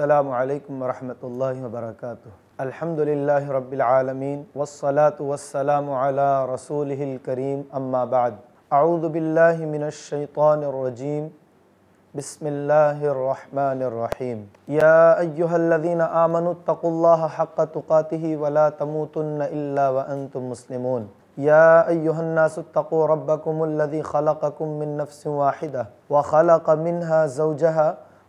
अल्लाम वरहमल वबरक अलहमदिल्ला रबालमीन वसलात वसलाम रसूल करीम अम्माबाद आउदबिल्लिमिनशैतरजीम बसमीम यादीन आमनतल्ल हक़ तुकाति वला तमुतन वंत मुस्लिम या अयुन्नासतको रबकुमल्लि खलकुम मिन नफ़्स वाहिदा व खलक मिनहा जवजहा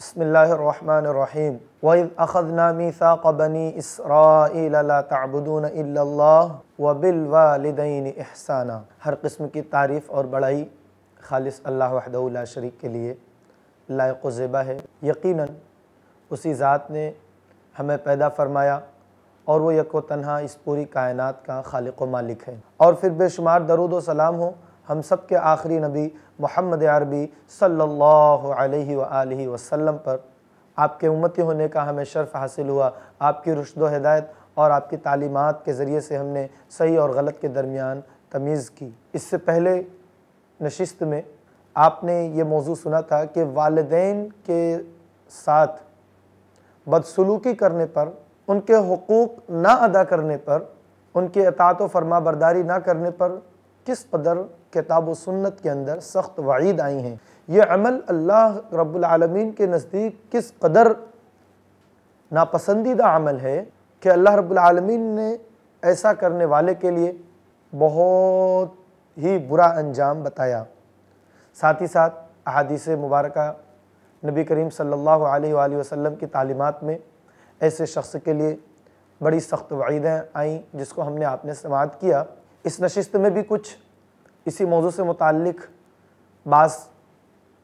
बसमीम वज़ अख़ना मीसाक़ बनी इसरा तबुदून वबिलवालदेन एहसाना हर किस्म की तारीफ़ और बड़ाई खालिस अल्लाह शरीक के लिए लायक ज़ेबा है यकीन उसी ज़ात ने हमें पैदा फरमाया और वो यको तनहा इस पूरी कायनात का खालिक मालिक है और फिर बेशुमार दरुद व सलाम हो हम सब के आखिरी नबी मोहम्मद अरबी सल्लल्लाहु अलैहि वसल्लम पर आपके उम्मती होने का हमें शर्फ हासिल हुआ आपकी रुशद हदायत और आपकी तालीमत के ज़रिए से हमने सही और गलत के दरमियान तमीज़ की इससे पहले नशस्त में आपने ये मौजू सुना था कि वालदेन के साथ बदसलूकी करने पर उनके हकूक़ ना अदा करने पर उनके अतात व फरमा बरदारी ना करने पर किस कदर किताब सुन्नत के अंदर सख्त वाइद आई हैं ये अमल अल्लाह रब्लमीन के नज़दीक किस कदर नापसंदीदा अमल है कि अल्लाह रब्लमीन ने ऐसा करने वाले के लिए बहुत ही बुरा अंजाम बताया साथ ही साथ अहादीस मुबारक नबी करीम सल्लल्लाहु अलैहि वसल्लम की तालीमात में ऐसे शख्स के लिए बड़ी सख्त वाइदें आईं जिसको हमने आपने समात किया इस नशिस्त में भी कुछ इसी मौजू से मुतल बास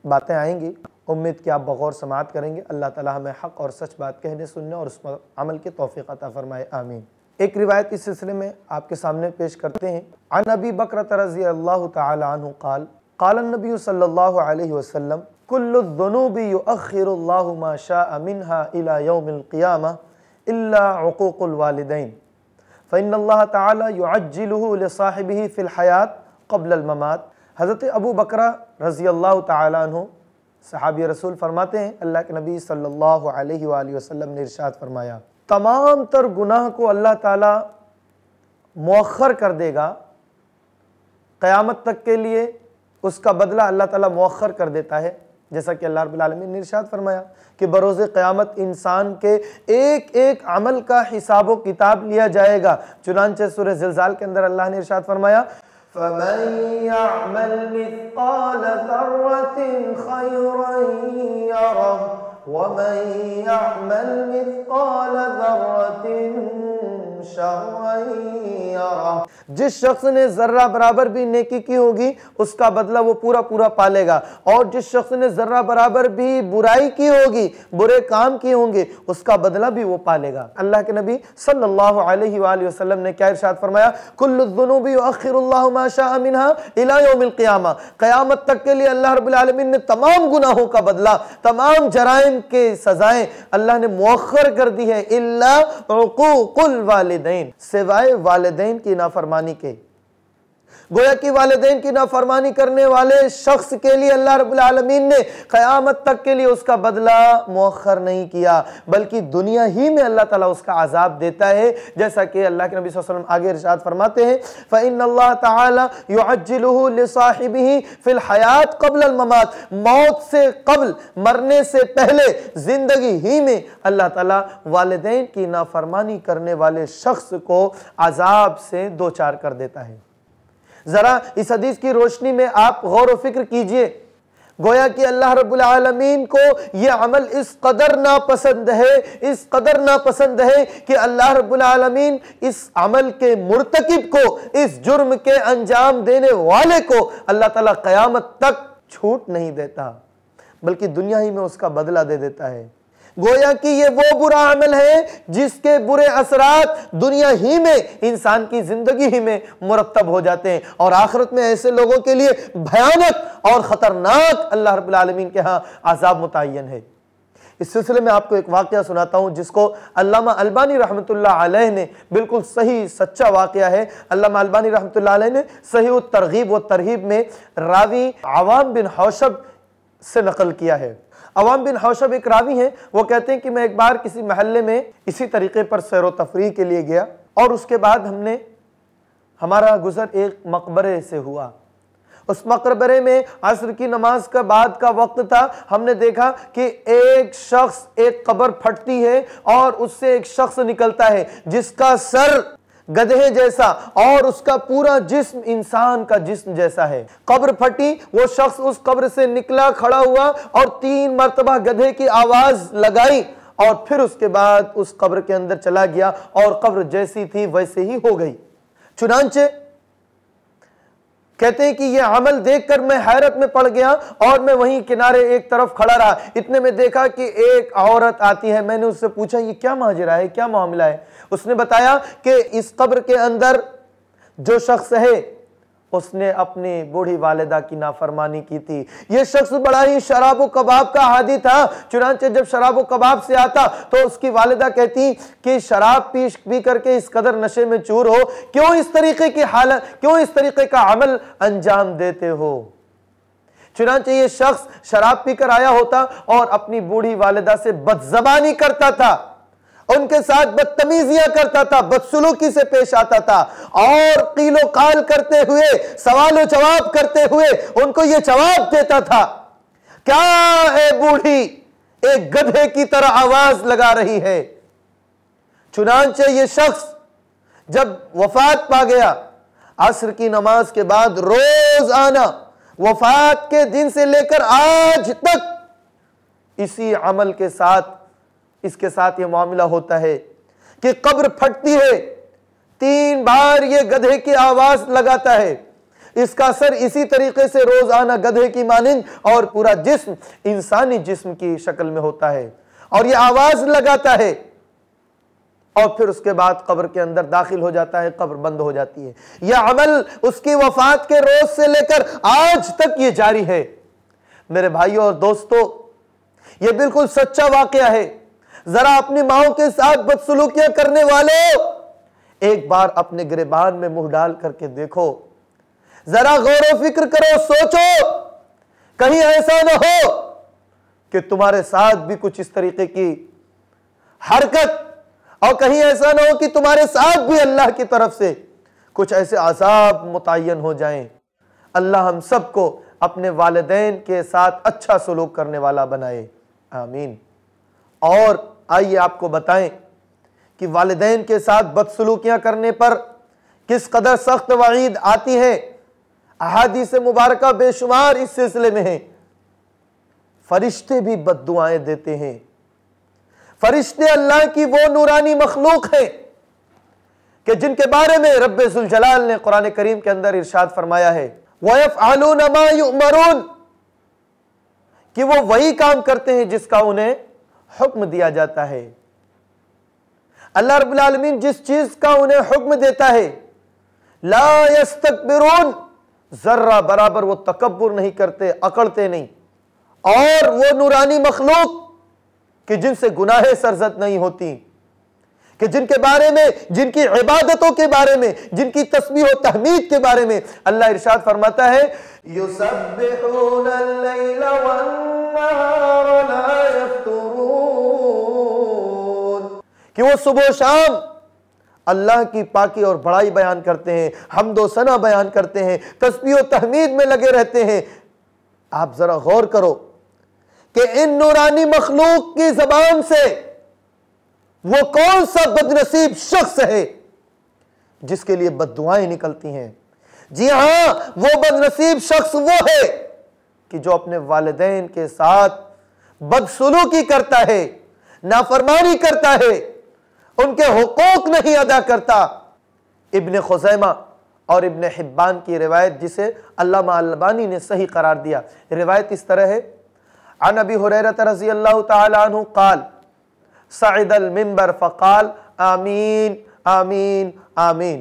बातें आएंगी उम्मीद कि आप बगौर समात करेंगे अल्लाह ताला हमें हक और सच बात कहने सुनने और उस पर अमल के तोफ़ी अता फ़रमाए आमीन एक रिवायत इस सिलसिले में आपके सामने पेश करते हैं अन अबी बकर रजी अल्लाह तु काल कालनबी सल्ला वसलम कुल्लुनूबी अखिर माशा अमिन इला यौमिल फ़ैन अल्लाह तजिल साहिब फ़िलहयात कबलममात हज़रत अबू बकर रज़ी अल्लाह तु सहाबी रसूल फरमाते हैं अल्लाह के नबी सल्लल्लाहु अलैहि ने इरशाद फरमाया तमाम तर गुनाह को अल्लाह ताला मौखर कर देगा क्यामत तक के लिए उसका बदला अल्लाह ताली मौखर कर देता है जैसा कि अल्लाह रबालमी ने इरशाद फरमाया कि बरोज़ क़्यामत इंसान के एक एक अमल का हिसाब किताब लिया जाएगा चुनानचे सुर जलजाल के अंदर अल्लाह ने इरशाद फरमाया फ़मन जिस शख्स ने जर्रा बराबर भी नेकी की होगी उसका बदला वो पूरा पूरा पालेगा और जिस शख्स ने जर्रा बराबर भी बुराई की होगी बुरे काम किए होंगे उसका बदला भी वो पालेगा अल्लाह के नबी सल्लल्लाहु अलैहि वसल्लम ने क्या इरशाद फरमाया कुल्लुजुनूबी अखिरमिनहा क़यामत तक के लिए अल्लाह रब्बुल आलमीन ने तमाम गुनाहों का बदला तमाम जराइम के सजाएं अल्लाह ने मौखर कर दी है इल्ला वालदेन सिवाय वालदेन की नाफरमानी के गोया कि वालदेन की नाफरमानी करने वाले शख्स के लिए अल्लाह रबालमीन ने क़यामत तक के लिए उसका बदला मौखर नहीं किया बल्कि दुनिया ही में अल्लाह ताला उसका आज़ाब देता है जैसा कि अल्लाह के नबी वसल्लम आगे इरशाद फरमाते हैं फ़ैन अल्लाह तजिलसाहिब ही हयात कबल ममात मौत से कबल मरने से पहले ज़िंदगी ही में अल्लाह ताला वालदेन की नाफरमानी करने वाले शख्स को आज़ाब से दो चार कर देता है ज़रा इस हदीस की रोशनी में आप गौर व फिक्र कीजिए गोया कि अल्लाह रबालमीन को यह अमल इस कदर नापसंद है इस कदर नापसंद है कि अल्लाह रबालमीन इस अमल के मुरतकब को इस जुर्म के अंजाम देने वाले को अल्लाह ताला क़यामत तक छूट नहीं देता बल्कि दुनिया ही में उसका बदला दे देता है गोया कि ये वो बुरा अमल है जिसके बुरे असरात दुनिया ही में इंसान की ज़िंदगी ही में मुरतब हो जाते हैं और आखिरत में ऐसे लोगों के लिए भयानक और ख़तरनाक अल्लाह रबालमीन के यहाँ आज़ाब मुतन है इस सिलसिले में आपको एक वाक्य सुनाता हूँ जिसको अल्लामा अलबानी रहमतुल्लाह अलैह ने बिल्कुल सही सच्चा वाक़ है अल्लामा अलबानी रहमतुल्लाह अलैह ने सही तरगीब व तरहीब में रावी आवाम बिन हौशब से नकल किया है अवाम बिन हौशब एक रावी हैं वो कहते हैं कि मैं एक बार किसी महल्ले में इसी तरीके पर सैर व तफरी के लिए गया और उसके बाद हमने हमारा गुजर एक मकबरे से हुआ उस मकबरे में असर की नमाज का बाद का वक्त था हमने देखा कि एक शख्स एक कबर फटती है और उससे एक शख्स निकलता है जिसका सर गधे जैसा और उसका पूरा जिस्म इंसान का जिस्म जैसा है कब्र फटी वो शख्स उस कब्र से निकला खड़ा हुआ और तीन मरतबा गधे की आवाज लगाई और फिर उसके बाद उस कब्र के अंदर चला गया और कब्र जैसी थी वैसे ही हो गई चुनाचे कहते हैं कि यह अमल देखकर मैं हैरत में पड़ गया और मैं वहीं किनारे एक तरफ खड़ा रहा इतने में देखा कि एक औरत आती है मैंने उससे पूछा ये क्या माजरा है क्या मामला है उसने बताया कि इस कब्र के अंदर जो शख्स है उसने अपनी बूढ़ी वालदा की नाफरमानी की थी यह शख्स बड़ा ही शराब कबाब का हादी था चुनाचे जब शराब कबाब से आता तो उसकी वालदा कहती कि शराब पी पी करके इस कदर नशे में चूर हो क्यों इस तरीके की हालत क्यों इस तरीके का अमल अंजाम देते हो चुनाचे ये शख्स शराब पीकर आया होता और अपनी बूढ़ी वालदा से बदजबानी करता था उनके साथ बदतमीजियां करता था बदसलूकी से पेश आता था और कीलो काल करते हुए सवाल जवाब करते हुए उनको यह जवाब देता था क्या है बूढ़ी एक गधे की तरह आवाज लगा रही है चुनाचे ये शख्स जब वफात पा गया असर की नमाज के बाद रोज आना वफात के दिन से लेकर आज तक इसी अमल के साथ इसके साथ ये मामला होता है कि कब्र फटती है तीन बार ये गधे की आवाज लगाता है इसका सर इसी तरीके से रोजाना गधे की मानिंद और पूरा जिस्म इंसानी जिस्म की शक्ल में होता है और ये आवाज लगाता है और फिर उसके बाद कब्र के अंदर दाखिल हो जाता है कब्र बंद हो जाती है यह अमल उसकी वफात के रोज से लेकर आज तक ये जारी है मेरे भाइयों और दोस्तों यह बिल्कुल सच्चा वाकया है जरा अपनी माओ के साथ बदसलूकियां करने वालों एक बार अपने गिरबान में मुंह डाल करके देखो जरा गौर फिक्र करो सोचो कहीं ऐसा ना हो कि तुम्हारे साथ भी कुछ इस तरीके की हरकत और कहीं ऐसा ना हो कि तुम्हारे साथ भी अल्लाह की तरफ से कुछ ऐसे आजाब मुतन हो जाएं अल्लाह हम सबको अपने वालदेन के साथ अच्छा सलूक करने वाला बनाए आमीन और आइए आपको बताएं कि वालदेन के साथ बदसलूकियां करने पर किस कदर सख्त वईद आती है अहादी से मुबारक बेशुमार इस सिलसिले में है फरिश्ते भी बद दुआएं देते हैं फरिश्ते अल्लाह की वो नूरानी मखलूक है कि जिनके बारे में रबाल ने कुरान करीम के अंदर इर्शाद फरमाया है वफ आलू नमायूमरून कि वो वही काम करते हैं जिसका उन्हें हुक्म दिया जाता है अल्लाह रबालमीन जिस चीज का उन्हें हुक्म देता है लास्तकबिरून जर्रा बराबर वो तकबर नहीं करते अकड़ते नहीं और वो नूरानी मखलूक कि जिनसे गुनाह सरजत नहीं होती कि जिनके बारे में जिनकी इबादतों के बारे में जिनकी तस्वीर और तहमीद के बारे में अल्लाह इरशाद फरमाता है कि वो सुबह शाम अल्लाह की पाकी और बड़ाई बयान करते हैं हम दो सना बयान करते हैं तस्वीर तहमीद में लगे रहते हैं आप ज़रा गौर करो कि इन नूरानी मखलूक की जबान से वो कौन सा बदनसीब शख्स है जिसके लिए बदुआएं निकलती हैं जी हां वो बदनसीब शख्स वो है कि जो अपने वालदेन के साथ बदसलूकी करता है नाफरमानी करता है उनके हकूक नहीं अदा करता इबन खुजैमा और इबन हिब्बान की रिवायत जिसे अल्लामा अल्बानी ने सही करार दिया रिवायत इस तरह है अन अबी हुरैरत रजी अल्लाह तु काल सैद अलमिबर फ़काल आमीन आमीन आमीन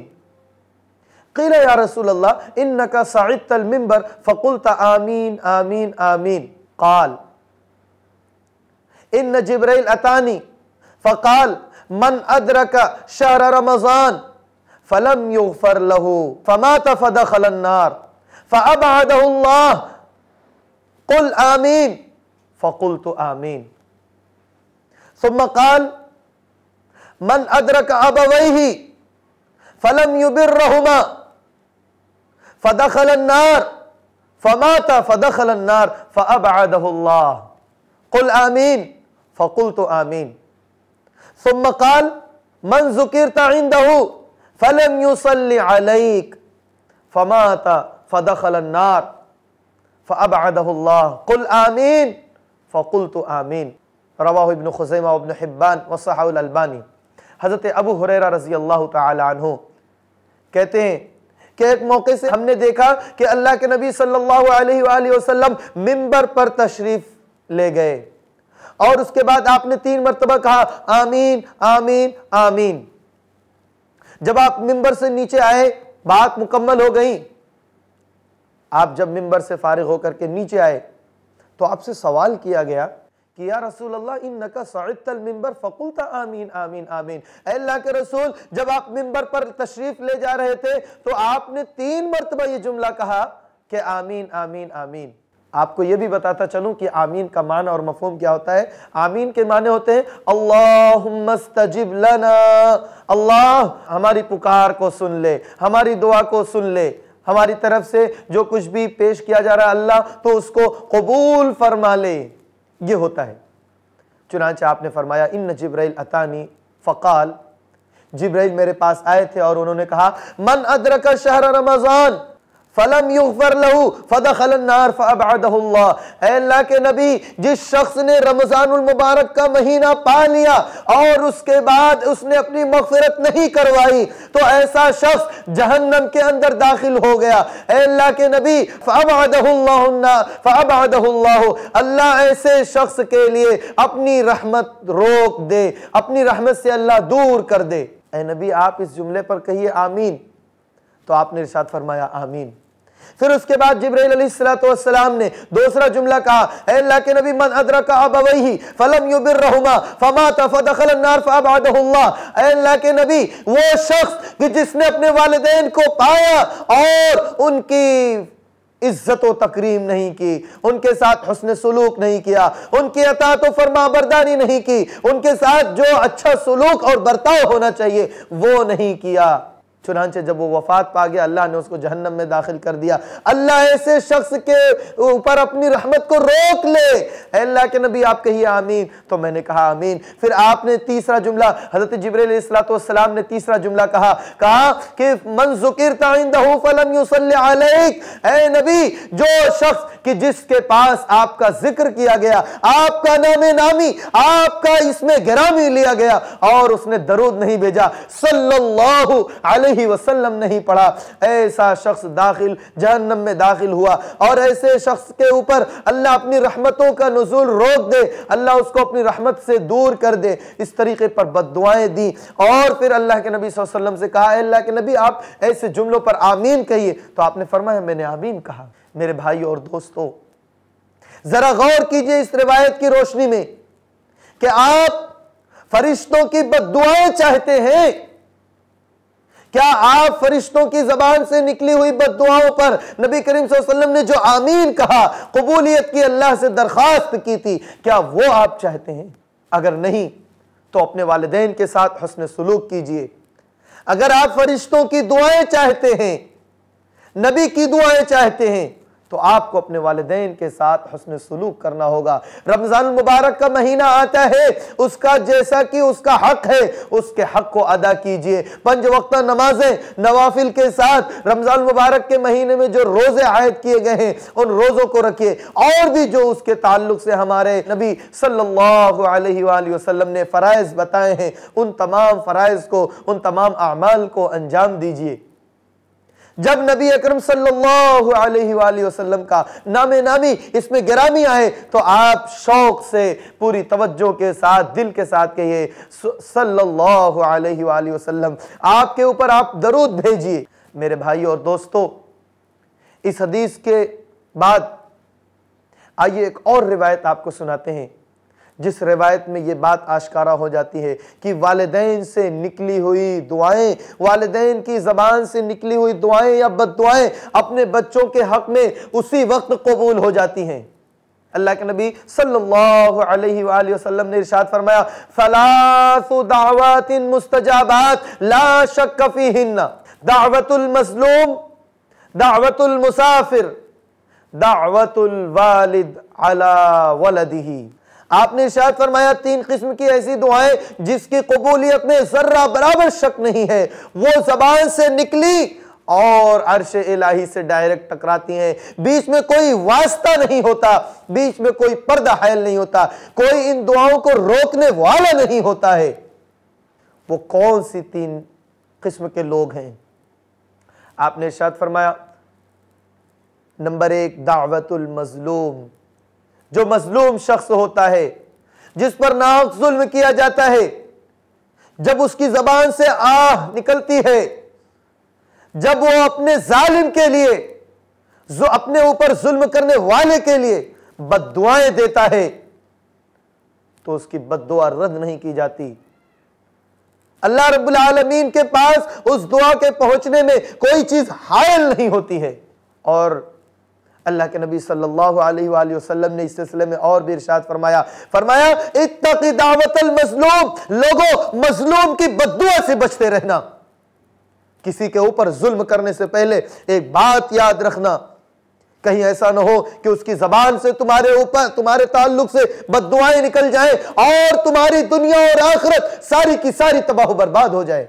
कील या रसूल अल्लाह इन नका सैदमिबर फ़कुलत आमीन आमीन आमीन काल इन जिब्रैल अतानी फ़काल من أدرك شهر رمضان فلم يغفر له فمات فدخل النار فأبعده الله قل آمين فقلت آمين ثم قال من أدرك أبويه فلم يبرهما فدخل النار فمات فدخل النار فأبعده الله قل آمين فقلت آمين सुम्मकाल मन जुकिर तइंदहू फलम यूसल्ली अलैक फमाता फदखलन्नार फ़अबअदहुल्लाह कुल आमीन फ़कुल तो आमीन रवा इबन खुजैमा इबन हिब्बान वसाहुल अलबानी हज़रत अबू हुरैरा रज़ी अल्लाह तु कहते हैं कि एक मौके से हमने देखा कि अल्लाह के नबी सल्लल्लाहु अलैहि वसल्लम मिंबर पर तशरीफ़ ले गए और उसके बाद आपने तीन मरतबा कहा आमीन आमीन आमीन जब आप मिंबर से नीचे आए बात मुकम्मल हो गई आप जब मिंबर से फारिग होकर के नीचे आए तो आपसे सवाल किया गया कि या रसूल अल्लाह इन नका मिंबर फ़कुलता आमीन आमीन आमीन अल्लाह के रसूल जब आप मिंबर पर तशरीफ़ ले जा रहे थे तो आपने तीन मरतबा ये जुमला कहा कि आमीन आमीन आमीन आपको यह भी बताता चलूं कि आमीन का मान और मफहम क्या होता है आमीन के माने होते हैं अल्लाहजिब लना अल्लाह हमारी पुकार को सुन ले हमारी दुआ को सुन ले हमारी तरफ से जो कुछ भी पेश किया जा रहा है अल्लाह तो उसको कबूल फरमा ले ये होता है चुनाच आपने फरमाया इन जिब्राइल अतानी फ़काल जिब्राइल मेरे पास आए थे और उन्होंने कहा मन अदरक शहर रमज़ान फलम युफर लहू फदा खलनार अल्लाह के नबी जिस शख्स ने रमजानुल मुबारक का महीना पा लिया और उसके बाद उसने अपनी मफफरत नहीं करवाई तो ऐसा शख्स जहन्नम के अंदर दाखिल हो गया अल्लाह के नबी फ़ाबहदहुल्लाह अल्लाह ऐसे शख्स के लिए अपनी रहमत रोक दे अपनी रहमत से अल्लाह दूर कर दे ए नबी आप इस जुमले पर कहिए आमीन तो आपने इर्शाद फरमाया आमीन फिर उसके बाद जब्रैल ने दूसरा जुमला कहा के नबी मन अदरका फलम युबिरहुमा के नबी वो शख्स जिसने अपने वाले को पाया और उनकी इज्जत तकरीम नहीं की उनके साथ हसन सलूक नहीं किया उनकी अता तो फरमा बरदारी नहीं की उनके साथ जो अच्छा सलूक और बर्ताव होना चाहिए वो नहीं किया चुनाचे जब वो वफात पा गया अल्लाह ने उसको जहन्नम में दाखिल कर दिया अल्लाह ऐसे शख्स के ऊपर अपनी रहमत को रोक ले अल्लाह के नबी आप कहिए आमीन तो मैंने कहा आमीन फिर आपने तीसरा जुमला हजरत जबरतम ने तीसरा जुमला कहा कहा कि मन नबी जो शख्स कि जिसके पास आपका जिक्र किया गया आपका नाम नामी आपका इसमें गिरामी लिया गया और उसने दरूद नहीं भेजा सल्लल्लाहु अलैहि अलैहि वसल्लम नहीं पढ़ा ऐसा शख्स दाखिल जहन्नम में दाखिल हुआ और ऐसे शख्स के ऊपर अल्लाह अपनी रहमतों का नजूल रोक दे अल्लाह उसको अपनी रहमत से दूर कर दे इस तरीके पर बदुआएं दी और फिर अल्लाह के नबी वसल्लम से कहा अल्लाह के नबी आप ऐसे जुमलों पर आमीन कहिए तो आपने फरमाया मैंने आमीन कहा मेरे भाई और दोस्तों जरा गौर कीजिए इस रिवायत की रोशनी में कि आप फरिश्तों की बदुआएं चाहते हैं क्या आप फरिश्तों की जबान से निकली हुई बदुआओं पर नबी करीम वसल्लम ने जो आमीन कहा कबूलियत की अल्लाह से दरख्वास्त की थी क्या वो आप चाहते हैं अगर नहीं तो अपने वालदेन के साथ हसन सलूक कीजिए अगर आप फरिश्तों की दुआएं चाहते हैं नबी की दुआएं चाहते हैं तो आपको अपने वालदेन के साथ हसन सलूक करना होगा रमज़ान मुबारक का महीना आता है उसका जैसा कि उसका हक है उसके हक को अदा कीजिए पंज वक्त नमाजें नवाफिल के साथ रमज़ान मुबारक के महीने में जो रोज़े आयद किए गए हैं उन रोज़ों को रखिए और भी जो उसके ताल्लुक से हमारे नबी सल्लल्लाहु अलैहि ने फरज बताए हैं उन तमाम फरज को उन तमाम अमाल को अंजाम दीजिए जब नबी अकरम सल्लल्लाहु अलैहि वसल्लम का नामे नामी इसमें गिरामी आए तो आप शौक से पूरी तवज्जो के साथ दिल के साथ कहिए सल्लल्लाहु अलैहि वसल्लम आपके ऊपर आप दरूद भेजिए मेरे भाई और दोस्तों इस हदीस के बाद आइए एक और रिवायत आपको सुनाते हैं जिस रिवायत में ये बात आशकारा हो जाती है कि वालदेन से निकली हुई दुआएं वालदेन की ज़बान से निकली हुई दुआएं या बद दुआएं अपने बच्चों के हक़ में उसी वक्त कबूल हो जाती हैं अल्लाह के नबी सल्लल्लाहु अलैहि वसल्लम ने इरशाद फरमाया सलासु दावत मुस्तजाबात ला शक दावतुल मजलूम दावतुल मुसाफिर दावतुल वालिद अला वलदिही आपने इशाद फरमाया तीन किस्म की ऐसी दुआएं जिसकी कबूलियत में जर्रा बराबर शक नहीं है वो जबान से निकली और अरश इलाही से डायरेक्ट टकराती हैं बीच में कोई वास्ता नहीं होता बीच में कोई पर्दा हायल नहीं होता कोई इन दुआओं को रोकने वाला नहीं होता है वो कौन सी तीन किस्म के लोग हैं आपने शायद फरमाया नंबर एक दावतुल मजलूम जो मजलूम शख्स होता है जिस पर नाक जुल्म किया जाता है जब उसकी जबान से आह निकलती है जब वो अपने जालिम के लिए जो अपने ऊपर जुल्म करने वाले के लिए बदुआएं देता है तो उसकी बदुआ रद्द नहीं की जाती अल्लाह रब्बुल आलमीन के पास उस दुआ के पहुंचने में कोई चीज हायल नहीं होती है और अल्लाह के नबी सल्लल्लाहु अलैहि वसल्लम ने इस सिलसिले में और भी इरशाद फरमाया फरमाया इत्तकी दावतल मजलूम लोगों मजलूम की बदुआ से बचते रहना किसी के ऊपर जुल्म करने से पहले एक बात याद रखना कहीं ऐसा ना हो कि उसकी जबान से तुम्हारे ऊपर तुम्हारे ताल्लुक से बदुआएं निकल जाए और तुम्हारी दुनिया और आखरत सारी की सारी तबाह बर्बाद हो जाए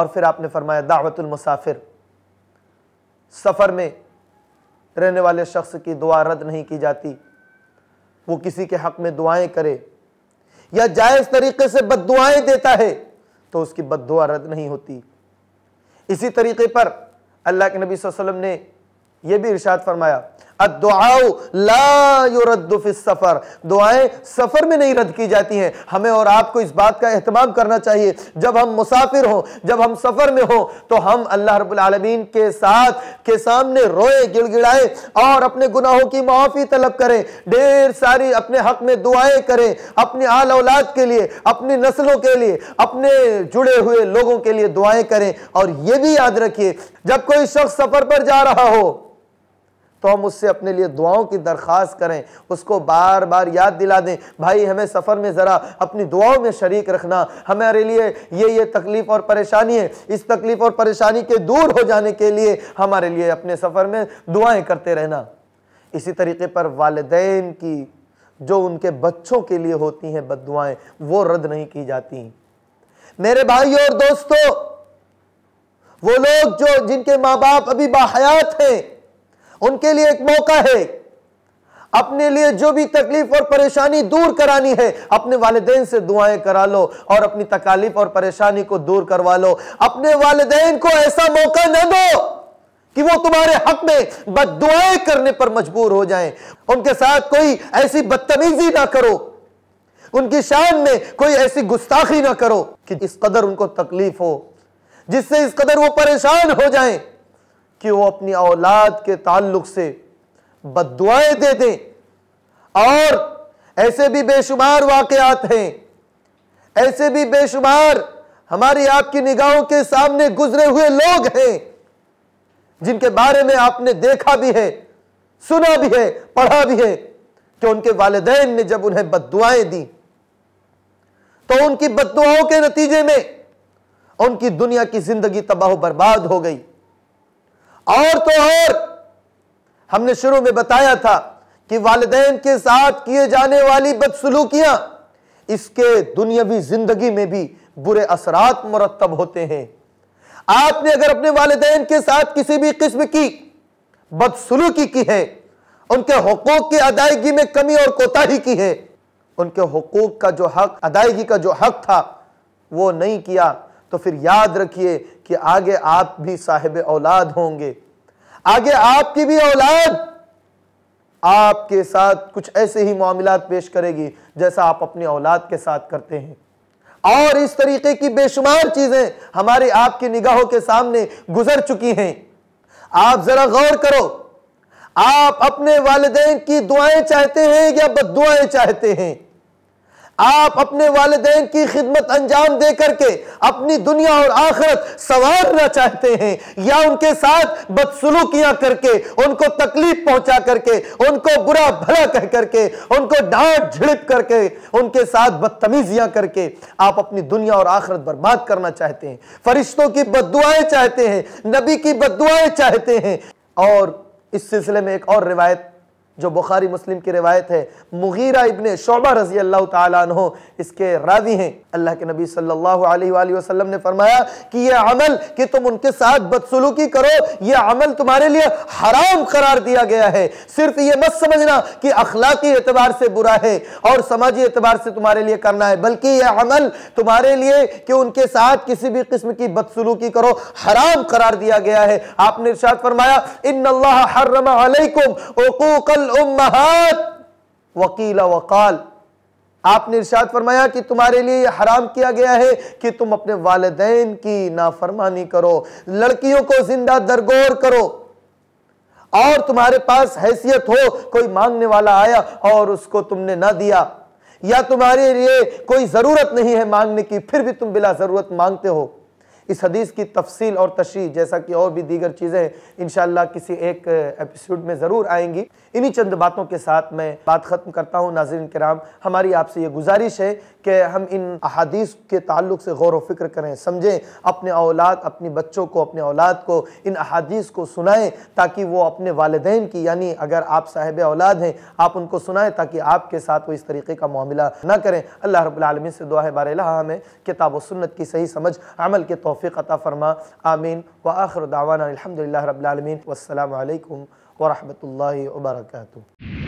और फिर आपने फरमाया दावतुल मुसाफिर सफर में रहने वाले शख्स की दुआ रद्द नहीं की जाती वो किसी के हक में दुआएं करे या जायज़ तरीके से बद देता है तो उसकी बद रद्द नहीं होती इसी तरीके पर अल्लाह के नबी वसल्लम ने यह भी इरशाद फरमाया सफ़र दुआएं सफ़र में नहीं रद्द की जाती हैं हमें और आपको इस बात का एहतमाम करना चाहिए जब हम मुसाफिर हों जब हम सफ़र में हों तो हम अल्लाह रबीन के साथ के सामने रोए गिड़गिड़ाए और अपने गुनाहों की माफ़ी तलब करें ढेर सारी अपने हक में दुआएं करें अपने आल औलाद के लिए अपनी नस्लों के लिए अपने जुड़े हुए लोगों के लिए दुआएं करें और यह भी याद रखिए जब कोई शख्स सफ़र पर जा रहा हो तो हम उससे अपने लिए दुआओं की दरख्वास्त करें उसको बार बार याद दिला दें भाई हमें सफ़र में ज़रा अपनी दुआओं में शरीक रखना हमारे लिए ये ये तकलीफ़ और परेशानी है इस तकलीफ़ और परेशानी के दूर हो जाने के लिए हमारे लिए अपने सफ़र में दुआएँ करते रहना इसी तरीके पर वालदेन की जो उनके बच्चों के लिए होती हैं बद दुआएं वो रद्द नहीं की जाती मेरे भाई और दोस्तों वो लोग जो जिनके माँ बाप अभी बाहयात हैं उनके लिए एक मौका है अपने लिए जो भी तकलीफ और परेशानी दूर करानी है अपने वालदेन से दुआएं करा लो और अपनी तकालीफ और परेशानी को दूर करवा लो अपने वालदेन को ऐसा मौका न दो कि वो तुम्हारे हक में दुआएं करने पर मजबूर हो जाएं उनके साथ कोई ऐसी बदतमीजी ना करो उनकी शान में कोई ऐसी गुस्ताखी ना करो कि इस कदर उनको तकलीफ हो जिससे इस कदर वो परेशान हो जाएं कि वो अपनी औलाद के ताल्लुक से बदुआएं दे दें और ऐसे भी बेशुमार वाकयात हैं ऐसे भी बेशुमार हमारी आपकी निगाहों के सामने गुजरे हुए लोग हैं जिनके बारे में आपने देखा भी है सुना भी है पढ़ा भी है कि उनके वालदेन ने जब उन्हें बदुआएं दी तो उनकी बदुआओं के नतीजे में उनकी दुनिया की जिंदगी तबाह बर्बाद हो गई और तो और हमने शुरू में बताया था कि वालदेन के साथ किए जाने वाली बदसलूकियां इसके दुनियावी जिंदगी में भी बुरे असरात मुरतब होते हैं आपने अगर अपने वालदेन के साथ किसी भी किस्म की बदसलूकी की है उनके हकूक की अदायगी में कमी और कोताही की है उनके हकूक का जो हक अदायगी का जो हक था वो नहीं किया तो फिर याद रखिए कि आगे आप भी साहिब औलाद होंगे आगे आपकी भी औलाद आपके साथ कुछ ऐसे ही मामला पेश करेगी जैसा आप अपनी औलाद के साथ करते हैं और इस तरीके की बेशुमार चीजें हमारी आपकी निगाहों के सामने गुजर चुकी हैं आप जरा गौर करो आप अपने वालदे की दुआएं चाहते हैं या बद चाहते हैं आप अपने वालदेन की खिदमत अंजाम दे करके अपनी दुनिया और आखरत संवारना चाहते हैं या उनके साथ बदसलूकियां करके उनको तकलीफ पहुंचा करके उनको बुरा भला कह करके उनको डांट झिड़प करके उनके साथ बदतमीजियां करके आप अपनी दुनिया और आखरत बर्बाद करना चाहते हैं फरिश्तों की बदुआएं चाहते हैं नबी की बदुआएं चाहते हैं और इस सिलसिले में एक और रिवायत जो बुखारी मुस्लिम की रिवायत है मुगीरा इबन शोबा रजी अल्लाह इसके रावी हैं अल्लाह के नबी सल्लल्लाहु अलैहि वसल्लम ने फरमाया कि यह अमल कि तुम उनके साथ बदसलूकी करो यह अमल तुम्हारे लिए हराम करार दिया गया है सिर्फ ये मत समझना कि अखलाकी एतबार से बुरा है और समाजी एतबार से तुम्हारे लिए करना है बल्कि यह अमल तुम्हारे लिए कि उनके साथ किसी भी किस्म की बदसलूकी करो हराम करार दिया गया है आपने इर्शाद फरमाया इन अल्लाह अलैकुम उकूकल वकील वकीला वकाल आपने इर्शाद फरमाया कि तुम्हारे लिए हराम किया गया है कि तुम अपने वालदेन की नाफरमानी करो लड़कियों को जिंदा दरगोर करो और तुम्हारे पास हैसियत हो कोई मांगने वाला आया और उसको तुमने ना दिया या तुम्हारे लिए कोई ज़रूरत नहीं है मांगने की फिर भी तुम बिला ज़रूरत मांगते हो इस हदीस की तफसील और तशरी जैसा कि और भी दीगर चीज़ें इन किसी एक एपिसोड में ज़रूर आएंगी इन्हीं चंद बातों के साथ मैं बात ख़त्म करता हूँ नाजरन कराम हमारी आपसे ये गुजारिश है कि हम इन अहादीस के ताल्लुक से गौर वफ़िक्र करें समझें अपने औलाद अपने बच्चों को अपने औलाद को इन अहादीस को सुनाएं ताकि वो अपने वालदेन की यानी अगर आप साहिब औलाद हैं आप उनको सुनाएं ताकि आपके साथ वो इस तरीके का मामला ना करें अल्लाह रबालमी से दुआ बार हमें किताब व सुन्नत की सही समझ अमल के तौर توفيق عطا فرما امين واخر دعوانا الحمد لله رب العالمين والسلام عليكم ورحمه الله وبركاته